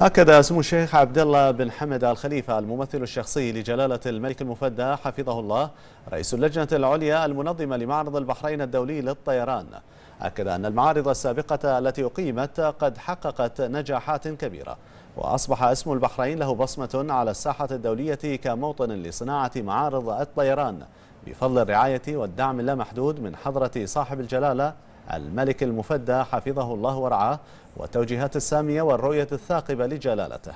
أكد سمو الشيخ عبد الله بن حمد الخليفة الممثل الشخصي لجلالة الملك المفدى حفظه الله رئيس اللجنة العليا المنظمة لمعرض البحرين الدولي للطيران أكد أن المعارض السابقة التي أقيمت قد حققت نجاحات كبيرة وأصبح اسم البحرين له بصمة على الساحة الدولية كموطن لصناعة معارض الطيران بفضل الرعاية والدعم اللامحدود من حضرة صاحب الجلالة الملك المفدى حفظه الله ورعاه والتوجيهات السامية والرؤية الثاقبة لجلالته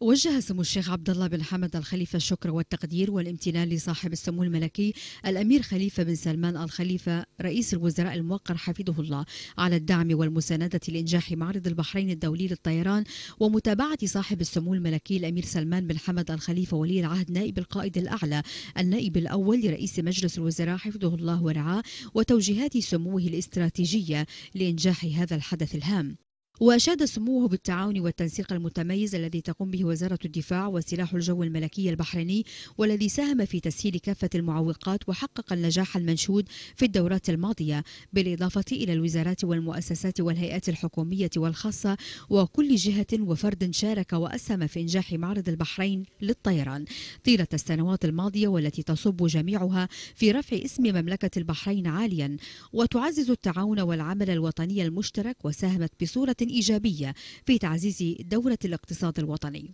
وجه سمو الشيخ عبد الله بن حمد الخليفة الشكر والتقدير والامتنان لصاحب السمو الملكي الأمير خليفة بن سلمان الخليفة رئيس الوزراء الموقر حفظه الله على الدعم والمساندة لإنجاح معرض البحرين الدولي للطيران ومتابعة صاحب السمو الملكي الأمير سلمان بن حمد الخليفة ولي العهد نائب القائد الأعلى النائب الأول لرئيس مجلس الوزراء حفظه الله ورعاه وتوجيهات سموه الاستراتيجية لإنجاح هذا الحدث الهام وأشاد سموه بالتعاون والتنسيق المتميز الذي تقوم به وزارة الدفاع وسلاح الجو الملكي البحريني والذي ساهم في تسهيل كافة المعوقات وحقق النجاح المنشود في الدورات الماضية بالإضافة إلى الوزارات والمؤسسات والهيئات الحكومية والخاصة وكل جهة وفرد شارك وأسهم في إنجاح معرض البحرين للطيران طيلة السنوات الماضية والتي تصب جميعها في رفع اسم مملكة البحرين عاليا وتعزز التعاون والعمل الوطني المشترك وساهمت بصورة إيجابية في تعزيز دورة الاقتصاد الوطني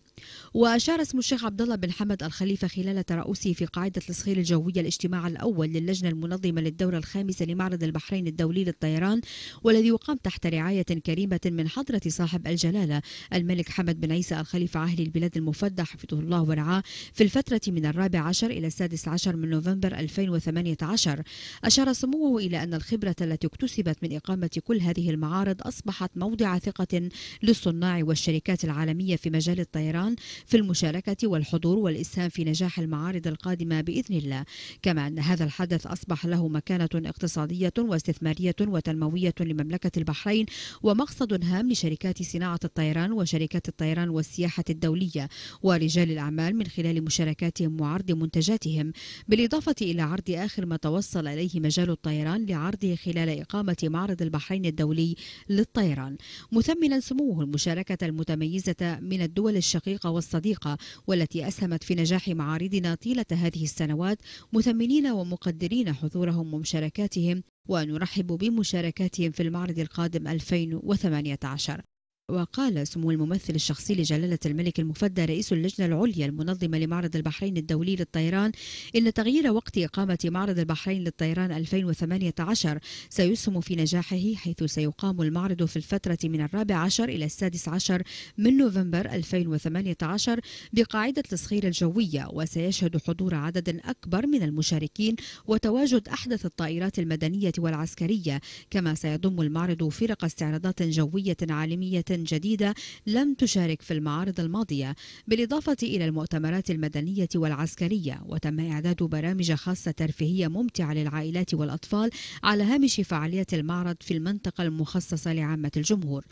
وأشار اسم الشيخ عبد الله بن حمد الخليفة خلال ترأسه في قاعدة الصخير الجوية الاجتماع الأول للجنة المنظمة للدورة الخامسة لمعرض البحرين الدولي للطيران والذي يقام تحت رعاية كريمة من حضرة صاحب الجلالة الملك حمد بن عيسى الخليفة عاهل البلاد المفدى حفظه الله ورعاه في الفترة من الرابع عشر إلى السادس عشر من نوفمبر 2018 أشار سموه إلى أن الخبرة التي اكتسبت من إقامة كل هذه المعارض أصبحت موضع واثقة للصناع والشركات العالمية في مجال الطيران في المشاركة والحضور والإسهام في نجاح المعارض القادمة بإذن الله كما أن هذا الحدث أصبح له مكانة اقتصادية واستثمارية وتنموية لمملكة البحرين ومقصد هام لشركات صناعة الطيران وشركات الطيران والسياحة الدولية ورجال الأعمال من خلال مشاركاتهم وعرض منتجاتهم بالإضافة إلى عرض آخر ما توصل إليه مجال الطيران لعرضه خلال إقامة معرض البحرين الدولي للطيران مثمنا سموه المشاركة المتميزة من الدول الشقيقة والصديقة والتي أسهمت في نجاح معارضنا طيلة هذه السنوات مثمنين ومقدرين حضورهم ومشاركاتهم ونرحب بمشاركاتهم في المعرض القادم 2018 وقال سمو الممثل الشخصي لجلالة الملك المفدى رئيس اللجنة العليا المنظمة لمعرض البحرين الدولي للطيران إن تغيير وقت إقامة معرض البحرين للطيران 2018 سيسهم في نجاحه حيث سيقام المعرض في الفترة من الرابع عشر إلى السادس عشر من نوفمبر 2018 بقاعدة الصخير الجوية وسيشهد حضور عدد أكبر من المشاركين وتواجد أحدث الطائرات المدنية والعسكرية كما سيضم المعرض فرق استعراضات جوية عالمية جديدة لم تشارك في المعارض الماضية بالإضافة إلى المؤتمرات المدنية والعسكرية وتم إعداد برامج خاصة ترفيهية ممتعة للعائلات والأطفال على هامش فعالية المعرض في المنطقة المخصصة لعامة الجمهور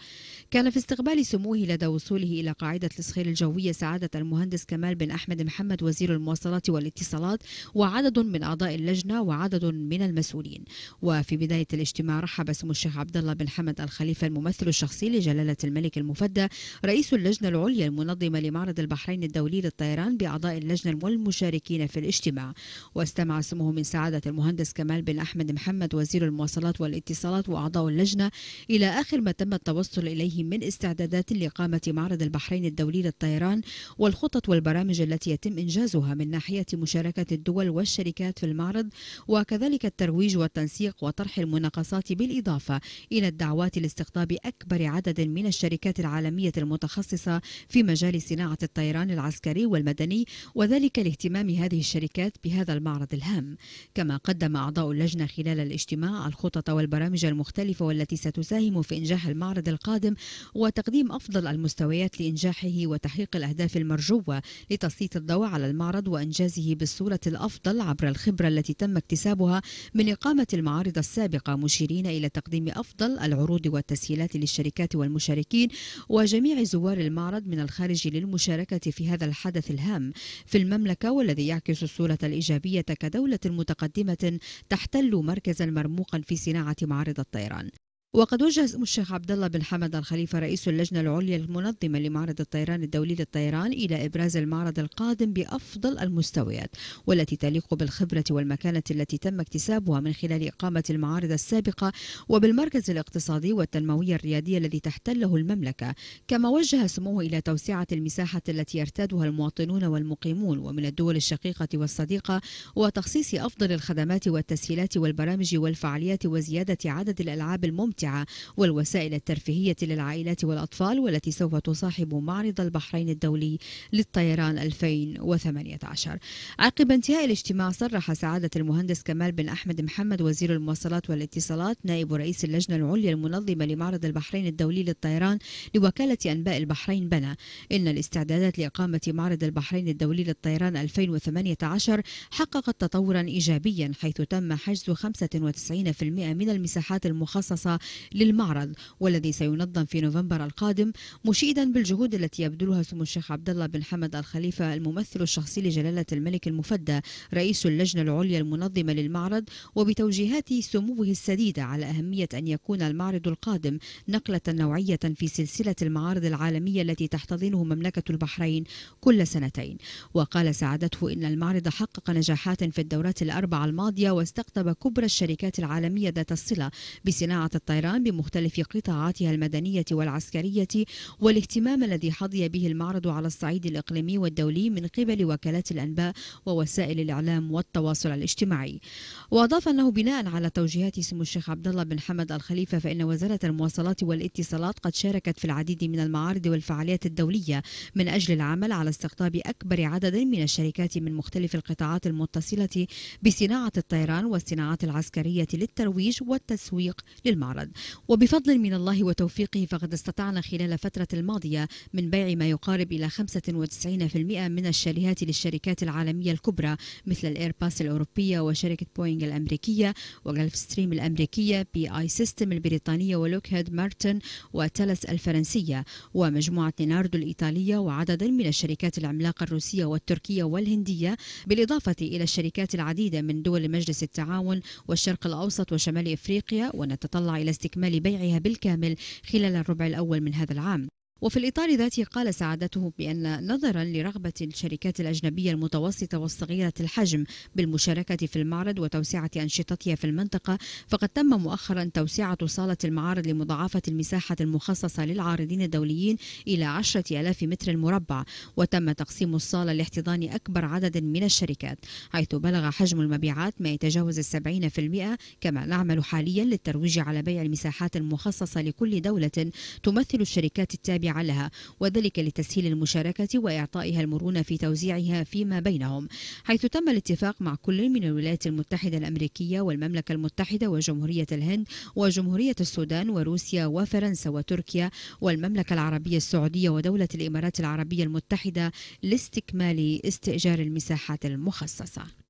كان في استقبال سموه لدى وصوله إلى قاعدة الصخير الجوية سعادة المهندس كمال بن أحمد محمد وزير المواصلات والاتصالات وعدد من أعضاء اللجنة وعدد من المسؤولين وفي بداية الاجتماع رحب سمو الشيخ عبد الله بن حمد الخليفة الممثل الشخصي لجلالة الملك المفدى رئيس اللجنة العليا المنظمة لمعرض البحرين الدولي للطيران بأعضاء اللجنة والمشاركين في الاجتماع واستمع سموه من سعادة المهندس كمال بن أحمد محمد وزير المواصلات والاتصالات وأعضاء اللجنة إلى آخر ما تم التوصل إليه من استعدادات لإقامة معرض البحرين الدولي للطيران والخطط والبرامج التي يتم إنجازها من ناحية مشاركة الدول والشركات في المعرض وكذلك الترويج والتنسيق وطرح المناقصات بالإضافة إلى الدعوات لاستقطاب أكبر عدد من الشركات الشركات العالمية المتخصصة في مجال صناعة الطيران العسكري والمدني وذلك لاهتمام هذه الشركات بهذا المعرض الهام كما قدم أعضاء اللجنة خلال الاجتماع الخطط والبرامج المختلفة والتي ستساهم في إنجاح المعرض القادم وتقديم أفضل المستويات لإنجاحه وتحقيق الأهداف المرجوة لتسليط الضوء على المعرض وإنجازه بالصورة الأفضل عبر الخبرة التي تم اكتسابها من إقامة المعارض السابقة مشيرين إلى تقديم أفضل العروض والتسهيلات للشركات والمشاركين المشاركين وجميع زوار المعرض من الخارج للمشاركة في هذا الحدث الهام في المملكة والذي يعكس الصورة الإيجابية كدولة متقدمة تحتل مركزا مرموقا في صناعة معارض الطيران وقد وجه اسم الشيخ عبد الله بن حمد الخليفة رئيس اللجنة العليا المنظمة لمعرض الطيران الدولي للطيران إلى إبراز المعرض القادم بأفضل المستويات والتي تليق بالخبرة والمكانة التي تم اكتسابها من خلال إقامة المعارض السابقة وبالمركز الاقتصادي والتنموي الريادي الذي تحتله المملكة كما وجه سموه إلى توسعة المساحة التي يرتادها المواطنون والمقيمون ومن الدول الشقيقة والصديقة وتخصيص أفضل الخدمات والتسهيلات والبرامج والفعاليات وزيادة عدد الألعاب الممتعة الممتعه والوسائل الترفيهية للعائلات والأطفال والتي سوف تصاحب معرض البحرين الدولي للطيران 2018 عقب انتهاء الاجتماع صرح سعادة المهندس كمال بن أحمد محمد وزير المواصلات والاتصالات نائب رئيس اللجنة العليا المنظمة لمعرض البحرين الدولي للطيران لوكالة أنباء البحرين بنا إن الاستعدادات لإقامة معرض البحرين الدولي للطيران 2018 حققت تطورا إيجابيا حيث تم حجز 95% من المساحات المخصصة للمعرض والذي سينظم في نوفمبر القادم مشيدا بالجهود التي يبذلها سمو الشيخ عبد الله بن حمد الخليفة الممثل الشخصي لجلالة الملك المفدى رئيس اللجنة العليا المنظمة للمعرض وبتوجيهات سموه السديدة على أهمية أن يكون المعرض القادم نقلة نوعية في سلسلة المعارض العالمية التي تحتضنه مملكة البحرين كل سنتين وقال سعادته إن المعرض حقق نجاحات في الدورات الأربع الماضية واستقطب كبرى الشركات العالمية ذات الصلة بصناعة الطيران طيران بمختلف قطاعاتها المدنية والعسكرية والاهتمام الذي حظي به المعرض على الصعيد الإقليمي والدولي من قبل وكالات الأنباء ووسائل الإعلام والتواصل الاجتماعي وأضاف أنه بناء على توجيهات سمو الشيخ عبد الله بن حمد الخليفة فإن وزارة المواصلات والاتصالات قد شاركت في العديد من المعارض والفعاليات الدولية من أجل العمل على استقطاب أكبر عدد من الشركات من مختلف القطاعات المتصلة بصناعة الطيران والصناعات العسكرية للترويج والتسويق للمعرض وبفضل من الله وتوفيقه فقد استطعنا خلال الفترة الماضية من بيع ما يقارب إلى 95% من الشاليهات للشركات العالمية الكبرى مثل الإيرباس الأوروبية وشركة بوينغ الأمريكية وغلف ستريم الأمريكية بي آي سيستم البريطانية ولوكهيد مارتن وتلس الفرنسية ومجموعة نيناردو الإيطالية وعدد من الشركات العملاقة الروسية والتركية والهندية بالإضافة إلى الشركات العديدة من دول مجلس التعاون والشرق الأوسط وشمال إفريقيا ونتطلع إلى استكمال بيعها بالكامل خلال الربع الأول من هذا العام وفي الإطار ذاته قال سعادته بأن نظرا لرغبة الشركات الأجنبية المتوسطة والصغيرة الحجم بالمشاركة في المعرض وتوسعة أنشطتها في المنطقة فقد تم مؤخرا توسعة صالة المعارض لمضاعفة المساحة المخصصة للعارضين الدوليين إلى 10000 متر مربع وتم تقسيم الصالة لاحتضان أكبر عدد من الشركات حيث بلغ حجم المبيعات ما يتجاوز السبعين في المئة كما نعمل حاليا للترويج على بيع المساحات المخصصة لكل دولة تمثل الشركات التابعة لها وذلك لتسهيل المشاركة وإعطائها المرونة في توزيعها فيما بينهم حيث تم الاتفاق مع كل من الولايات المتحدة الأمريكية والمملكة المتحدة وجمهورية الهند وجمهورية السودان وروسيا وفرنسا وتركيا والمملكة العربية السعودية ودولة الإمارات العربية المتحدة لاستكمال استئجار المساحات المخصصة